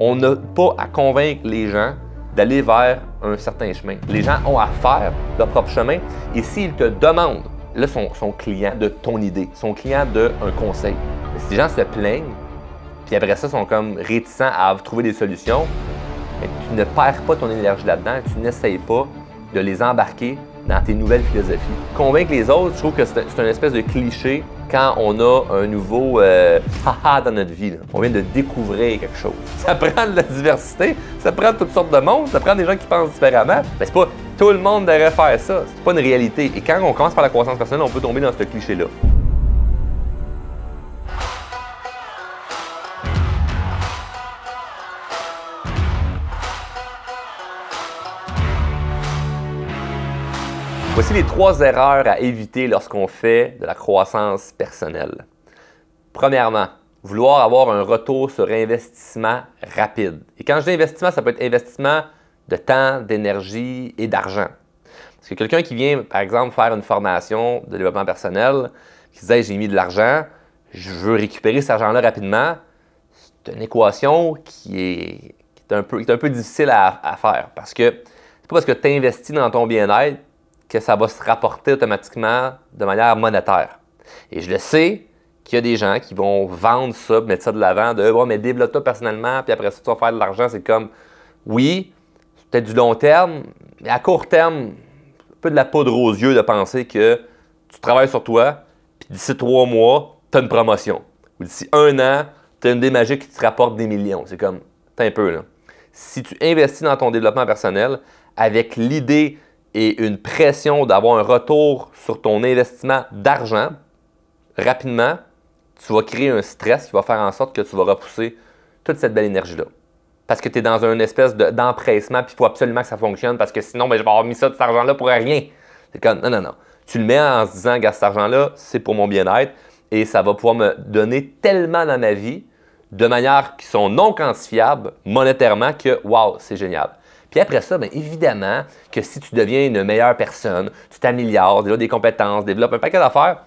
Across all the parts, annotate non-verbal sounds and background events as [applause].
On n'a pas à convaincre les gens d'aller vers un certain chemin. Les gens ont à faire leur propre chemin et s'ils te demandent, là, son client de ton idée, son client d'un conseil. si les gens se plaignent, puis après ça, sont comme réticents à trouver des solutions, tu ne perds pas ton énergie là-dedans, tu n'essayes pas de les embarquer dans tes nouvelles philosophies. Convaincre les autres, je trouve que c'est un espèce de cliché quand on a un nouveau euh, haha dans notre vie. On vient de découvrir quelque chose. [laughs] Ça prend de la diversité, ça prend toutes sortes de monde, ça prend des gens qui pensent différemment. Mais c'est pas tout le monde devrait faire ça. C'est pas une réalité. Et quand on commence par la croissance personnelle, on peut tomber dans ce cliché-là. Voici les trois erreurs à éviter lorsqu'on fait de la croissance personnelle. Premièrement, vouloir avoir un retour sur investissement rapide. Et quand je dis investissement, ça peut être investissement de temps, d'énergie et d'argent. Parce que quelqu'un qui vient, par exemple, faire une formation de développement personnel, qui disait j'ai mis de l'argent, je veux récupérer cet argent-là rapidement, c'est une équation qui est, un, peu, difficile à, à faire. Parce que c'est pas parce que tu investis dans ton bien-être que ça va se rapporter automatiquement de manière monétaire. Et je le sais qu'il y a des gens qui vont vendre ça, mettre ça de l'avant, de bon, mais développe-toi personnellement, puis après ça, tu vas faire de l'argent. C'est comme, oui, c'est peut-être du long terme, mais à court terme, un peu de la poudre aux yeux de penser que tu travailles sur toi, puis d'ici trois mois, tu as une promotion. Ou d'ici un an, tu as une idée magique qui te rapporte des millions. C'est comme, t'as un peu là. Si tu investis dans ton développement personnel avec l'idée et une pression d'avoir un retour sur ton investissement d'argent rapidement, tu vas créer un stress qui va faire en sorte que tu vas repousser toute cette belle énergie-là. Parce que tu es dans une espèce d'empressement, puis il faut absolument que ça fonctionne, parce que sinon, ben, je vais avoir mis ça, cet argent-là, pour rien. C'est comme, non, non, non. Tu le mets en se disant, gars, cet argent-là, c'est pour mon bien-être, et ça va pouvoir me donner tellement dans ma vie, de manière qui sont non quantifiables monétairement, que, wow, c'est génial. Puis après ça, bien évidemment que si tu deviens une meilleure personne, tu t'améliores, as des compétences, développes un paquet d'affaires,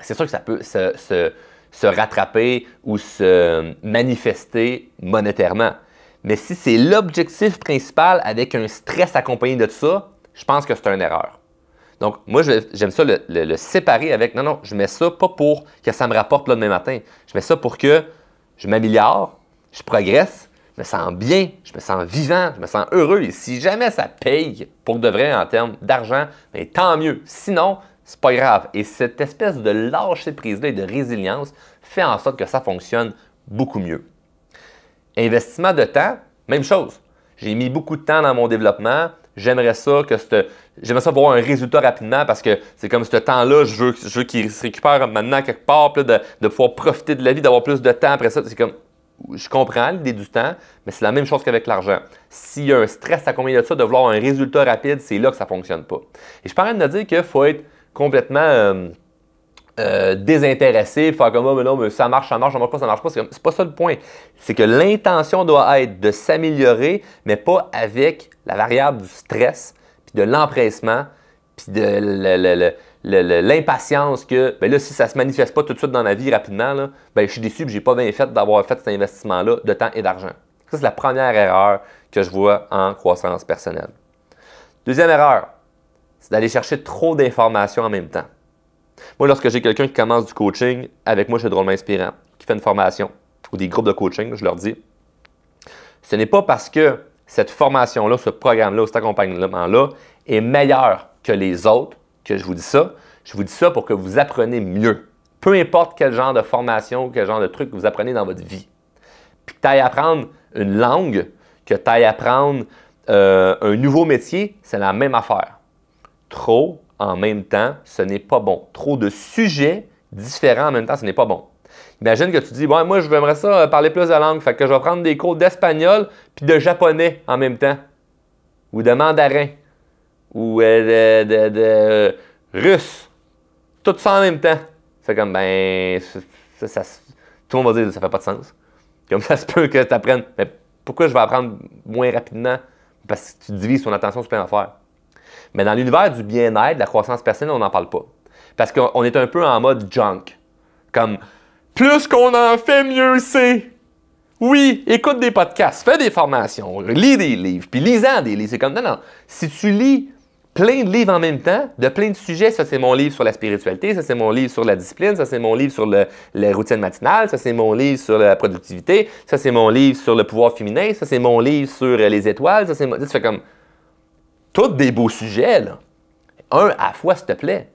c'est sûr que ça peut se, rattraper ou se manifester monétairement. Mais si c'est l'objectif principal avec un stress accompagné de tout ça, je pense que c'est une erreur. Donc, moi, j'aime ça le, séparer avec non, non, je mets ça pas pour que ça me rapporte le demain matin. Je mets ça pour que je m'améliore, je progresse, je me sens bien, je me sens vivant, je me sens heureux. Et si jamais ça paye pour de vrai en termes d'argent, mais ben, tant mieux. Sinon, c'est pas grave. Et cette espèce de lâcher prise-là et de résilience fait en sorte que ça fonctionne beaucoup mieux. Investissement de temps, même chose. J'ai mis beaucoup de temps dans mon développement. J'aimerais ça que j'aimerais ça voir un résultat rapidement parce que c'est comme ce temps-là, je veux, je qu'il se récupère maintenant quelque part, de, de pouvoir profiter de la vie, d'avoir plus de temps après ça. C'est comme je comprends l'idée du temps, mais c'est la même chose qu'avec l'argent. S'il y a un stress à combien de ça, de vouloir un résultat rapide, c'est là que ça ne fonctionne pas. Et je parle de dire qu'il faut être complètement euh, euh, désintéressé, faire comme oh, ça marche, ça marche, ça marche pas, ça marche pas. C'est, c'est pas ça le point. C'est que l'intention doit être de s'améliorer, mais pas avec la variable du stress, puis de l'empressement, puis de le, le, l'impatience que, ben là, si ça ne se manifeste pas tout de suite dans ma vie rapidement, ben, je suis déçu que je n'ai pas bien fait d'avoir fait cet investissement-là de temps et d'argent. Ça, c'est la première erreur que je vois en croissance personnelle. Deuxième erreur, c'est d'aller chercher trop d'informations en même temps. Moi, lorsque j'ai quelqu'un qui commence du coaching, avec moi, je suis drôlement inspirant, qui fait une formation ou des groupes de coaching, je leur dis, ce n'est pas parce que cette formation-là, ce programme-là, cet accompagnement-là est meilleur que les autres que je vous dis ça. Je vous dis ça pour que vous appreniez mieux. Peu importe quel genre de formation quel genre de truc que vous apprenez dans votre vie. Puis que tu ailles apprendre une langue, que tu ailles apprendre euh, un nouveau métier, c'est la même affaire. Trop en même temps, ce n'est pas bon. Trop de sujets différents en même temps, ce n'est pas bon. Imagine que tu dis, bon, moi, je ça euh, parler plus de langue, fait que je vais prendre des cours d'espagnol puis de japonais en même temps, ou de mandarin ou euh, de, euh, russe. Tout ça en même temps. C'est comme, ben, ça, tout le monde va dire, ça fait pas de sens. Comme ça se peut que tu apprennes. Mais pourquoi je vais apprendre moins rapidement? Parce que tu divises ton attention sur plein d'affaires. Mais dans l'univers du bien-être, de la croissance personnelle, on n'en parle pas. Parce qu'on est un peu en mode junk. Comme, plus qu'on en fait, mieux c'est. Oui, écoute des podcasts, fais des formations, lis des livres, puis lisant des livres. C'est comme, non, non. Si tu lis plein de livres en même temps, de plein de sujets. Ça, c'est mon livre sur la spiritualité, ça, c'est mon livre sur la discipline, ça, c'est mon livre sur le, les routines matinales, ça, c'est mon livre sur la productivité, ça, c'est mon livre sur le pouvoir féminin, ça, c'est mon livre sur euh, les étoiles, ça, c'est comme... Toutes des beaux sujets, là. Un à fois, s'il te plaît.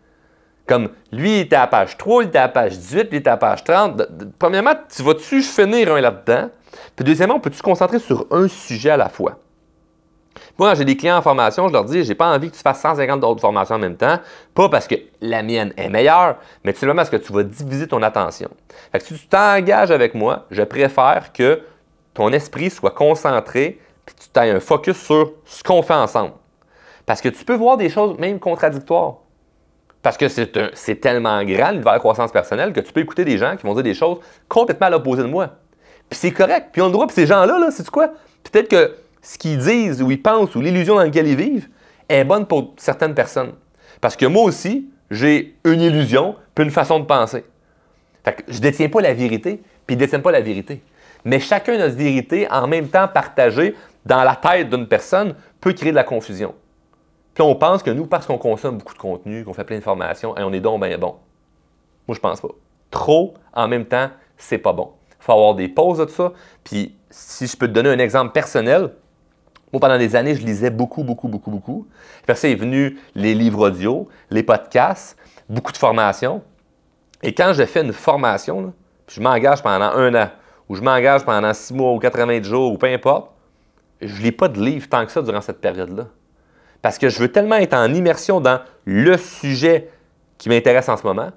Comme, lui, il était à page 3, il était à page 18, il était à page 30. premièrement, tu vas-tu finir un là-dedans? Puis deuxièmement, peux-tu te concentrer sur un sujet à la fois? Moi, j'ai des clients en formation, je leur dis, j'ai pas envie que tu fasses 150 autres formations en même temps, pas parce que la mienne est meilleure, mais simplement parce que tu vas diviser ton attention. Fait que si tu t'engages avec moi, je préfère que ton esprit soit concentré, que tu aies un focus sur ce qu'on fait ensemble. Parce que tu peux voir des choses même contradictoires. Parce que c'est tellement grand l'univers de croissance personnelle que tu peux écouter des gens qui vont dire des choses complètement à l'opposé de moi. Puis c'est correct, puis on le droit, puis ces gens-là, là, c'est quoi? Peut-être que ce qu'ils disent ou ils pensent ou l'illusion dans laquelle ils vivent est bonne pour certaines personnes. Parce que moi aussi, j'ai une illusion, puis une façon de penser. je ne détiens pas la vérité, puis ils ne détiennent pas la vérité. Mais chacun de notre vérités, en même temps partagées dans la tête d'une personne, peut créer de la confusion. Puis on pense que nous, parce qu'on consomme beaucoup de contenu, qu'on fait plein d'informations, et on est donc bien bon. Moi, je pense pas. Trop, en même temps, c'est pas bon. Il faut avoir des pauses de ça. Puis si je peux te donner un exemple personnel, moi, pendant des années, je lisais beaucoup, beaucoup, beaucoup, beaucoup. Puis ça est venu les livres audio, les podcasts, beaucoup de formations. Et quand je fais une formation, je m'engage pendant un an, ou je m'engage pendant six mois ou 80 jours, ou peu importe, je ne lis pas de livre tant que ça durant cette période-là. Parce que je veux tellement être en immersion dans le sujet qui m'intéresse en ce moment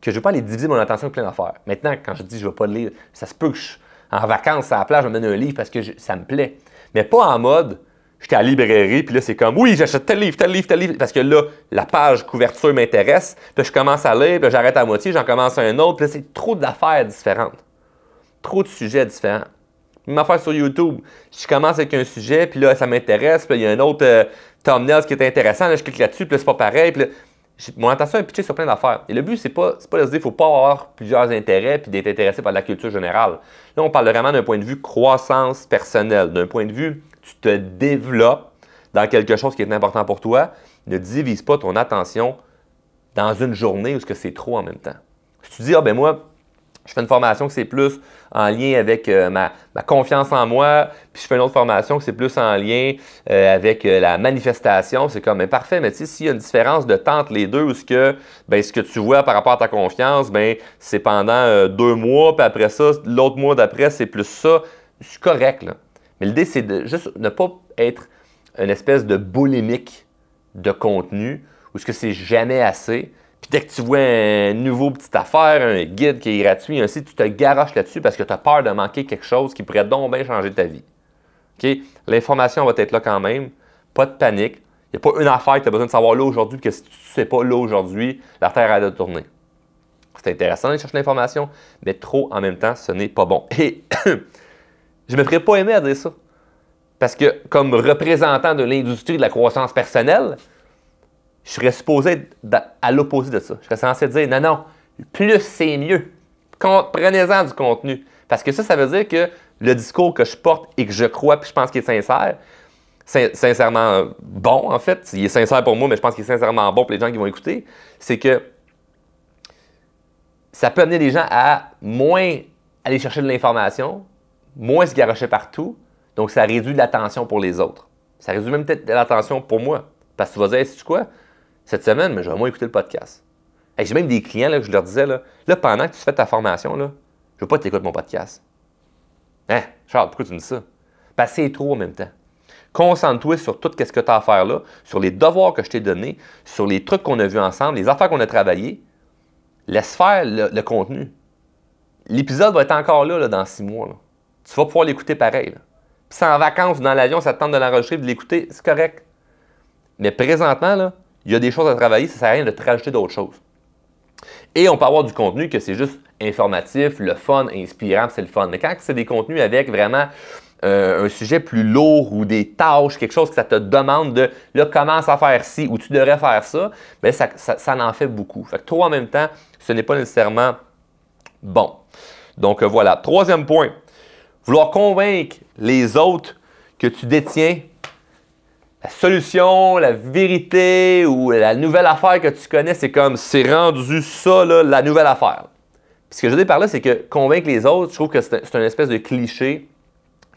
que je ne veux pas aller diviser mon attention plein d'affaires. Maintenant, quand je dis je ne veux pas de livre, ça se peut que je, en vacances à la plage, je me donne un livre parce que ça me plaît mais pas en mode j'étais à librairie, puis là, c'est comme, oui, j'achète tel livre, tel livre, tel livre, parce que là, la page couverture m'intéresse, puis je commence à lire, puis j'arrête à moitié, j'en commence à un autre, puis là, c'est trop d'affaires différentes, trop de sujets différents. Même affaire sur YouTube, je commence avec un sujet, puis là, ça m'intéresse, puis il y a un autre euh, thumbnail qui est intéressant, là, je clique là-dessus, puis c'est pas pareil, puis mon attention est pitchée sur plein d'affaires. Et le but, c'est pas, pas de se dire qu'il ne faut pas avoir plusieurs intérêts puis d'être intéressé par la culture générale. Là, on parle vraiment d'un point de vue croissance personnelle, d'un point de vue, tu te développes dans quelque chose qui est important pour toi. Ne divise pas ton attention dans une journée que c'est trop en même temps. Si tu dis, ah ben moi, je fais une formation que c'est plus en lien avec euh, ma, confiance en moi. Puis je fais une autre formation qui c'est plus en lien euh, avec euh, la manifestation. C'est comme, mais parfait, mais tu sais, s'il y a une différence de temps entre les deux, ou ce que, ben, ce que tu vois par rapport à ta confiance, ben, c'est pendant deux mois, puis après ça, l'autre mois d'après, c'est plus ça. C'est correct, Mais l'idée, c'est de juste ne pas être une espèce de boulimique de contenu, ou ce que c'est jamais assez, dès que tu vois un nouveau petite affaire, un guide qui est gratuit, ainsi, tu te garoches là-dessus parce que tu as peur de manquer quelque chose qui pourrait donc bien changer ta vie. L'information va être là quand même. Pas de panique. Il n'y a pas une affaire que tu as besoin de savoir là aujourd'hui, que si tu ne sais pas là aujourd'hui, la Terre a de tourner. C'est intéressant de chercher l'information, mais trop en même temps, ce n'est pas bon. Et [coughs] je me ferais pas aimer à dire ça. Parce que comme représentant de l'industrie de la croissance personnelle, je serais supposé être à l'opposé de ça. Je serais censé dire non, non, plus c'est mieux. Prenez-en du contenu. Parce que ça, ça veut dire que le discours que je porte et que je crois puis je pense qu'il est sincère, sincèrement bon, en fait, il est sincère pour moi, mais je pense qu'il est sincèrement bon pour les gens qui vont écouter, c'est que ça peut amener les gens à moins aller chercher de l'information, moins se garocher partout, donc ça réduit l'attention pour les autres. Ça réduit même peut-être l'attention pour moi. Parce que tu vas dire, c'est quoi? cette semaine, mais vais moins écouter le podcast. J'ai même des clients là, que je leur disais, là, pendant que tu fais ta formation, là, je veux pas que tu écoutes mon podcast. Hein, Charles, pourquoi tu me dis ça? Passez ben, trop en même temps. Concentre-toi sur tout ce que tu as à faire là, sur les devoirs que je t'ai donnés, sur les trucs qu'on a vus ensemble, les affaires qu'on a travaillées. Laisse faire le, contenu. L'épisode va être encore là, dans six mois. Tu vas pouvoir l'écouter pareil. Puis c'est en vacances ou dans l'avion, ça te tente de l'enregistrer, de l'écouter, c'est correct. Mais présentement, là, il y a des choses à travailler, ça ne sert à rien de te rajouter d'autres choses. Et on peut avoir du contenu que c'est juste informatif, le fun, inspirant, c'est le fun. Mais quand c'est des contenus avec vraiment euh, un sujet plus lourd ou des tâches, quelque chose que ça te demande de là, commence à faire ci ou tu devrais faire ça, mais ben, ça, ça, en fait beaucoup. Fait que toi, en même temps, ce n'est pas nécessairement bon. Donc euh, voilà. Troisième point, vouloir convaincre les autres que tu détiens la solution, la vérité ou la nouvelle affaire que tu connais, c'est comme c'est rendu ça, la nouvelle affaire. Puis ce que je veux dire par là, c'est que convaincre les autres, je trouve que c'est un, une espèce de cliché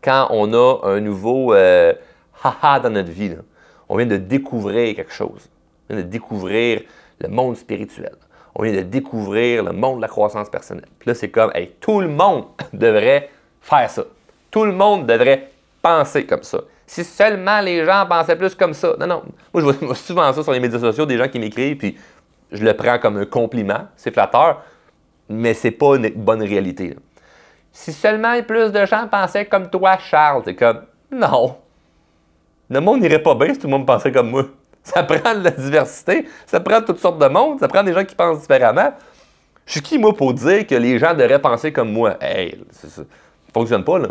quand on a un nouveau euh, haha dans notre vie. On vient de découvrir quelque chose. On vient de découvrir le monde spirituel. On vient de découvrir le monde de la croissance personnelle. Puis là, c'est comme, tout le monde [laughs] devrait faire ça. Tout le monde devrait penser comme ça. Si seulement les gens pensaient plus comme ça. Non, non. Moi, je vois [laughs] souvent ça sur les médias sociaux, des gens qui m'écrivent, puis je le prends comme un compliment, c'est flatteur, mais c'est pas une bonne réalité. Si seulement plus de gens pensaient comme toi, Charles, c'est comme non. Le monde n'irait pas bien si tout le monde pensait comme moi. Ça prend de la diversité, ça prend toutes sortes de monde, ça prend des gens qui pensent différemment. Je suis qui, moi, pour dire que les gens devraient penser comme moi? Hey, ça fonctionne pas, là.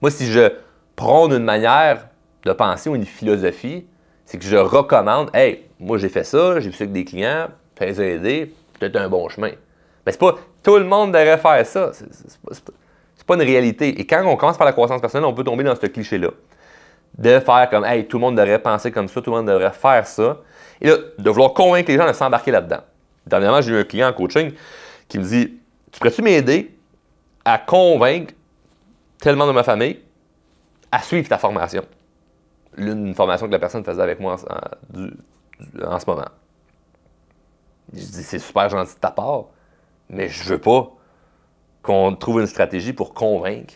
Moi, si je prendre une manière de penser ou une philosophie, c'est que je recommande, hey, moi j'ai fait ça, j'ai vu ça avec des clients, ça les a peut-être un bon chemin. Mais c'est pas tout le monde devrait faire ça. C'est pas, pas, une réalité. Et quand on commence par la croissance personnelle, on peut tomber dans ce cliché-là. De faire comme, hey, tout le monde devrait penser comme ça, tout le monde devrait faire ça. Et là, de vouloir convaincre les gens de s'embarquer là-dedans. Dernièrement, j'ai eu un client en coaching qui me dit, tu pourrais-tu m'aider à convaincre tellement de ma famille à suivre ta formation. L'une formation que la personne faisait avec moi en, ce moment. Je dis, c'est super gentil de ta part, mais je veux pas qu'on trouve une stratégie pour convaincre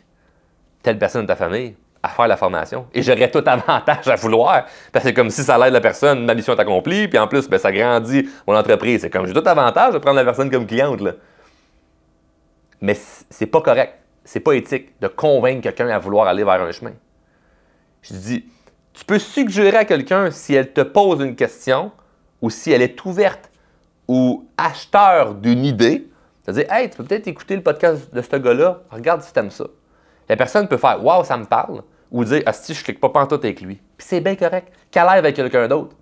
telle personne de ta famille à faire la formation. Et j'aurais tout avantage à vouloir, parce que comme si ça l'aide la personne, ma mission est accomplie, puis en plus, ben, ça grandit mon entreprise. C'est comme, j'ai tout avantage de prendre la personne comme cliente. Là. Mais c'est pas correct, c'est pas éthique de convaincre quelqu'un à vouloir aller vers un chemin tu dis, tu peux suggérer à quelqu'un si elle te pose une question ou si elle est ouverte ou acheteur d'une idée. cest dire hey, tu peux peut-être écouter le podcast de ce gars-là, regarde si aimes ça. La personne peut faire, waouh, ça me parle, ou dire, ah, si je clique pas pantoute avec lui. Puis c'est bien correct. Qu'elle aille avec quelqu'un d'autre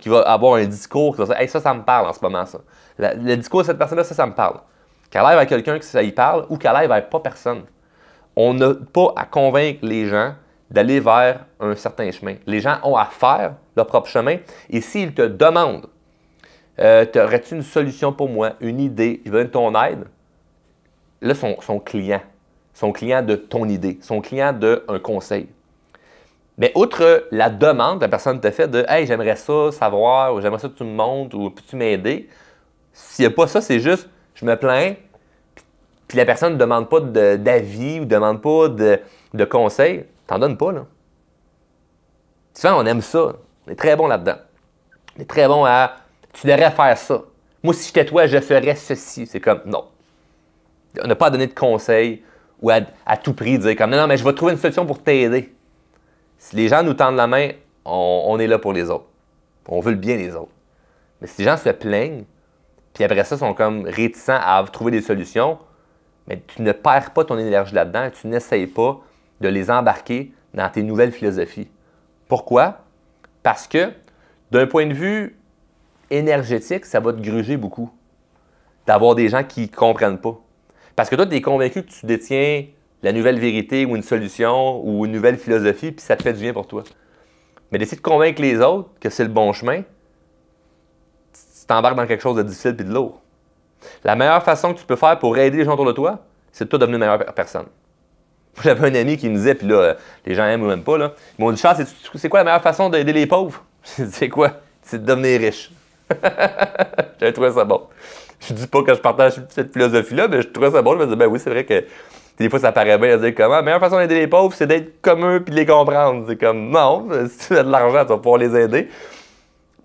qui va, avoir un discours qui va dire, ça, ça me parle en ce moment, ça. le discours de cette personne-là, ça, ça me parle. Qu'elle aille avec quelqu'un qui ça y parle ou qu'elle aille avec pas personne. On n'a pas à convaincre les gens d'aller vers un certain chemin. Les gens ont à faire leur propre chemin. Et s'ils te demandent, euh, Tu aurais-tu une solution pour moi, une idée, ils veulent ton aide, là, son, son client, son client de ton idée, son client d'un conseil. Mais outre la demande la personne te fait de Hey, j'aimerais ça savoir, ou j'aimerais ça que tu me montres, ou peux-tu m'aider S'il n'y a pas ça, c'est juste je me plains, puis la personne ne demande pas d'avis ou ne demande pas de, de conseil. T'en donnes pas, là. vois on aime ça. On est très bon là-dedans. On est très bon à. Tu devrais faire ça. Moi, si j'étais toi, je ferais ceci. C'est comme, non. On n'a pas à donner de conseils ou à, tout prix dire comme, non, non, mais je vais trouver une solution pour t'aider. Si les gens nous tendent la main, on, on est là pour les autres. On veut le bien des autres. Mais si les gens se plaignent, puis après ça, sont comme réticents à trouver des solutions, mais tu ne perds pas ton énergie là-dedans, tu n'essayes pas, de les embarquer dans tes nouvelles philosophies. Pourquoi? Parce que d'un point de vue énergétique, ça va te gruger beaucoup d'avoir des gens qui ne comprennent pas. Parce que toi, tu es convaincu que tu détiens la nouvelle vérité ou une solution ou une nouvelle philosophie, puis ça te fait du bien pour toi. Mais d'essayer de convaincre les autres que c'est le bon chemin, tu t'embarques dans quelque chose de difficile et de lourd. La meilleure façon que tu peux faire pour aider les gens autour de toi, c'est de toi devenir une meilleure personne. J'avais un ami qui me disait, puis là, euh, les gens aiment ou même pas, là, ils m'ont dit Charles, c'est quoi la meilleure façon d'aider les pauvres [laughs] C'est quoi C'est de devenir riche. [laughs] J'avais trouvé ça bon. Je dis pas que je partage cette philosophie-là, mais je trouvais ça bon. Je me disais « ben oui, c'est vrai que des fois, ça paraît bien de dire comment. La meilleure façon d'aider les pauvres, c'est d'être comme eux puis de les comprendre. C'est comme, non, [laughs] si tu as de l'argent, tu vas pouvoir les aider.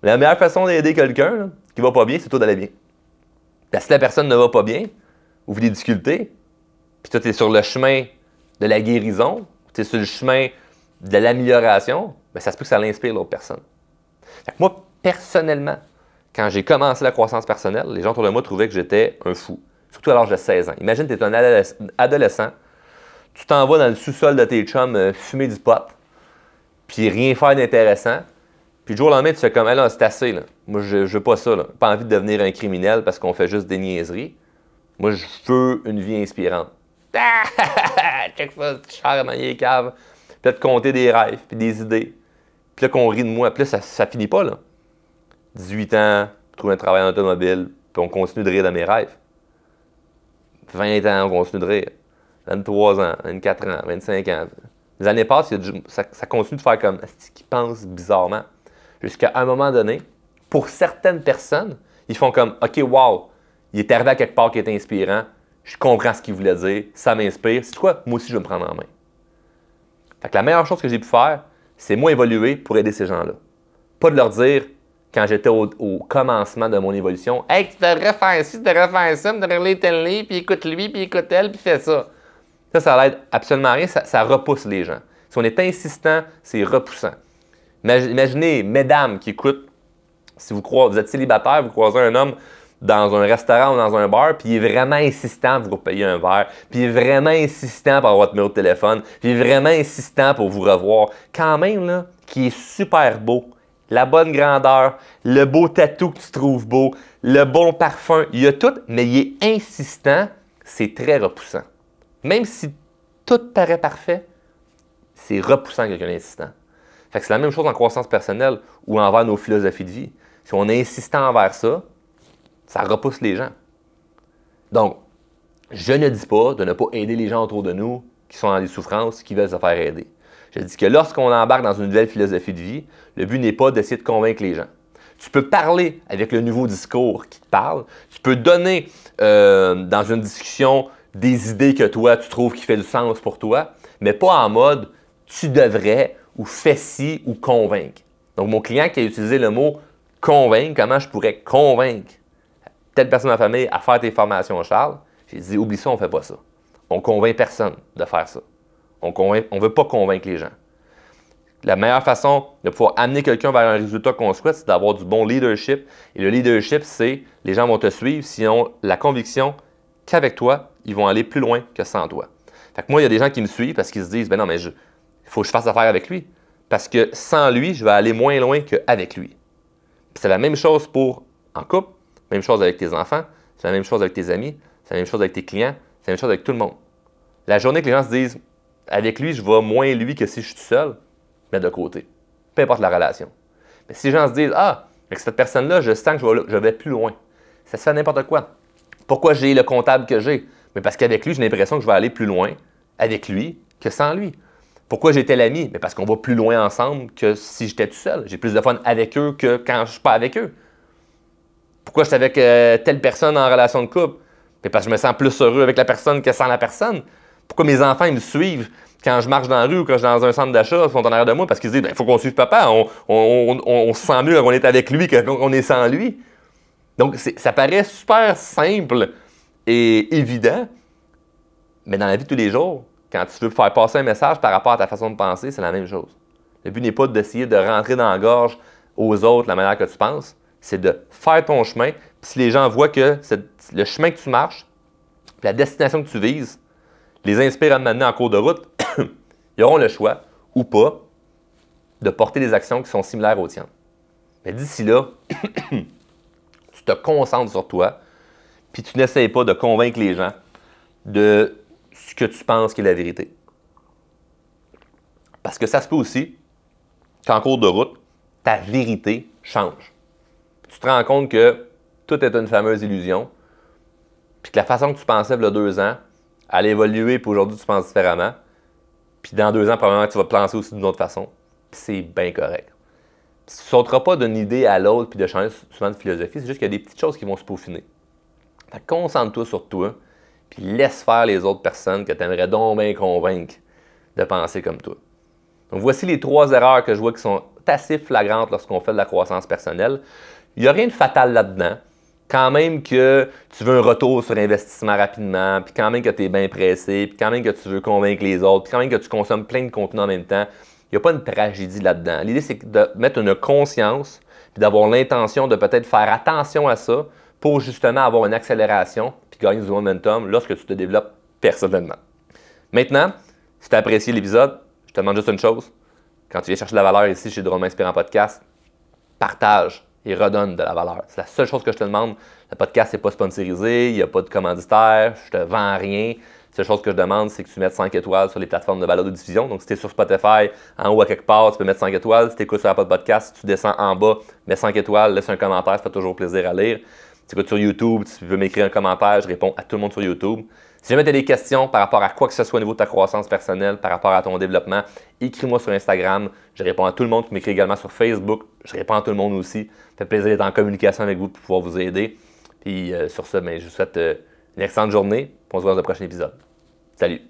La meilleure façon d'aider quelqu'un qui va pas bien, c'est toi d'aller bien. Parce que si la personne ne va pas bien, ou vit des difficultés, puis toi, tu es sur le chemin de la guérison, tu sur le chemin de l'amélioration, mais ben, ça se peut que ça l'inspire l'autre personne. moi, personnellement, quand j'ai commencé la croissance personnelle, les gens autour de moi trouvaient que j'étais un fou, surtout à l'âge de 16 ans. Imagine, tu es un adolescent, tu t'en vas dans le sous-sol de tes chums euh, fumer du pot, puis rien faire d'intéressant, puis le jour au lendemain, tu fais comme, là, c'est assez, moi, je, je, veux pas ça, pas envie de devenir un criminel parce qu'on fait juste des niaiseries. Moi, je veux une vie inspirante check fois cher les caves. Puis là, compter des rêves, puis des idées. Puis là, qu'on rit de moi. Puis là, ça, finit pas, là. 18 ans, trouver un travail en automobile, puis on continue de rire de mes rêves. 20 ans, on continue de rire. 23 ans, 24 ans, 25 ans. Les années passent, ça, continue de faire comme ce qu'ils pensent bizarrement. Jusqu'à un moment donné, pour certaines personnes, ils font comme OK, wow, il est arrivé à quelque part qui est inspirant, je comprends ce qu'il voulait dire, ça m'inspire. C'est quoi? Moi aussi, je vais me prendre en main. Fait la meilleure chose que j'ai pu faire, c'est moi évoluer pour aider ces gens-là. Pas de leur dire, quand j'étais au, commencement de mon évolution, Hey, tu devrais faire ci, tu devrais faire ça, tu devrais lire tel livre, puis écoute lui, puis écoute elle, puis fais ça. Ça, ça n'aide absolument rien, ça, repousse les gens. Si on est insistant, c'est repoussant. Imaginez, mesdames qui écoutent, si vous vous êtes célibataire, vous croisez un homme dans un restaurant ou dans un bar, puis il est vraiment insistant pour vous payer un verre, puis il est vraiment insistant pour avoir votre numéro de téléphone, puis il est vraiment insistant pour vous revoir, quand même, là, qui est super beau, la bonne grandeur, le beau tatou que tu trouves beau, le bon parfum, il y a tout, mais il est insistant, c'est très repoussant. Même si tout paraît parfait, c'est repoussant quelqu'un d'insistant. Fait que c'est la même chose en croissance personnelle ou envers nos philosophies de vie. Si on est insistant envers ça, ça repousse les gens. Donc, je ne dis pas de ne pas aider les gens autour de nous qui sont dans des souffrances, qui veulent se faire aider. Je dis que lorsqu'on embarque dans une nouvelle philosophie de vie, le but n'est pas d'essayer de convaincre les gens. Tu peux parler avec le nouveau discours qui te parle. Tu peux donner euh, dans une discussion des idées que toi, tu trouves qui fait du sens pour toi, mais pas en mode tu devrais ou fais ci ou convaincre. Donc, mon client qui a utilisé le mot convaincre, comment je pourrais convaincre personne dans la famille à faire tes formations, Charles. J'ai dit, oublie ça, on fait pas ça. On convainc personne de faire ça. On ne veut pas convaincre les gens. La meilleure façon de pouvoir amener quelqu'un vers un résultat qu'on souhaite, c'est d'avoir du bon leadership. Et le leadership, c'est les gens vont te suivre s'ils ont la conviction qu'avec toi, ils vont aller plus loin que sans toi. Fait que moi, il y a des gens qui me suivent parce qu'ils se disent, ben non, mais il faut que je fasse affaire avec lui. Parce que sans lui, je vais aller moins loin qu'avec lui. C'est la même chose pour en couple, même chose avec tes enfants, c'est la même chose avec tes amis, c'est la même chose avec tes clients, c'est la même chose avec tout le monde. La journée que les gens se disent avec lui, je vais moins lui que si je suis tout seul, mets de côté. Peu importe la relation. Mais si les gens se disent Ah, avec cette personne-là, je sens que je vais, plus loin. Ça se fait n'importe quoi. Pourquoi j'ai le comptable que j'ai? Mais parce qu'avec lui, j'ai l'impression que je vais aller plus loin avec lui que sans lui. Pourquoi j'étais l'ami? Mais parce qu'on va plus loin ensemble que si j'étais tout seul. J'ai plus de fun avec eux que quand je suis pas avec eux. Pourquoi je suis avec euh, telle personne en relation de couple? Puis parce que je me sens plus heureux avec la personne que sans la personne. Pourquoi mes enfants ils me suivent quand je marche dans la rue ou quand je suis dans un centre d'achat, ils sont en arrière de moi parce qu'ils disent il ben, faut qu'on suive papa. On, se sent mieux quand on est avec lui que on est sans lui. Donc, ça paraît super simple et évident, mais dans la vie de tous les jours, quand tu veux faire passer un message par rapport à ta façon de penser, c'est la même chose. Le but n'est pas d'essayer de rentrer dans la gorge aux autres la manière que tu penses, c'est de faire ton chemin. Puis si les gens voient que le chemin que tu marches, la destination que tu vises, les inspire à te mener en cours de route, [coughs] ils auront le choix ou pas de porter des actions qui sont similaires aux tiennes. Mais d'ici là, [coughs] tu te concentres sur toi, puis tu n'essayes pas de convaincre les gens de ce que tu penses qui est la vérité. Parce que ça se peut aussi qu'en cours de route, ta vérité change tu te rends compte que tout est une fameuse illusion, puis que la façon que tu pensais il y a deux ans, elle a évolué, puis aujourd'hui, tu penses différemment. Puis dans deux ans, probablement, tu vas penser aussi d'une autre façon. Puis c'est bien correct. tu ne sauteras pas d'une idée à l'autre, puis de changer souvent de philosophie. C'est juste qu'il y a des petites choses qui vont se peaufiner. Fait concentre-toi sur toi, puis laisse faire les autres personnes que tu aimerais donc bien convaincre de penser comme toi. Donc voici les trois erreurs que je vois qui sont assez flagrantes lorsqu'on fait de la croissance personnelle. Il n'y a rien de fatal là-dedans. Quand même que tu veux un retour sur investissement rapidement, puis quand même que tu es bien pressé, puis quand même que tu veux convaincre les autres, puis quand même que tu consommes plein de contenu en même temps, il n'y a pas une tragédie là-dedans. L'idée, c'est de mettre une conscience, puis d'avoir l'intention de peut-être faire attention à ça pour justement avoir une accélération, puis gagner du momentum lorsque tu te développes personnellement. Maintenant, si tu as apprécié l'épisode, je te demande juste une chose. Quand tu viens chercher de la valeur ici chez Drôme Inspirant Podcast, partage il redonne de la valeur. C'est la seule chose que je te demande. Le podcast n'est pas sponsorisé, il n'y a pas de commanditaire, je te vends rien. La seule chose que je demande, c'est que tu mettes 5 étoiles sur les plateformes de valeur de diffusion. Donc, si tu es sur Spotify, en haut à quelque part, tu peux mettre 5 étoiles. Si tu écoutes sur Apple Podcast, tu descends en bas, mets 5 étoiles, laisse un commentaire, ça fait toujours plaisir à lire. Si tu écoutes sur YouTube, tu veux m'écrire un commentaire, je réponds à tout le monde sur YouTube. Si jamais tu as des questions par rapport à quoi que ce soit au niveau de ta croissance personnelle, par rapport à ton développement, écris-moi sur Instagram. Je réponds à tout le monde qui m'écrit également sur Facebook. Je réponds à tout le monde aussi. Ça fait plaisir d'être en communication avec vous pour pouvoir vous aider. Puis euh, sur ce, ben, je vous souhaite euh, une excellente journée. On se voit dans le prochain épisode. Salut!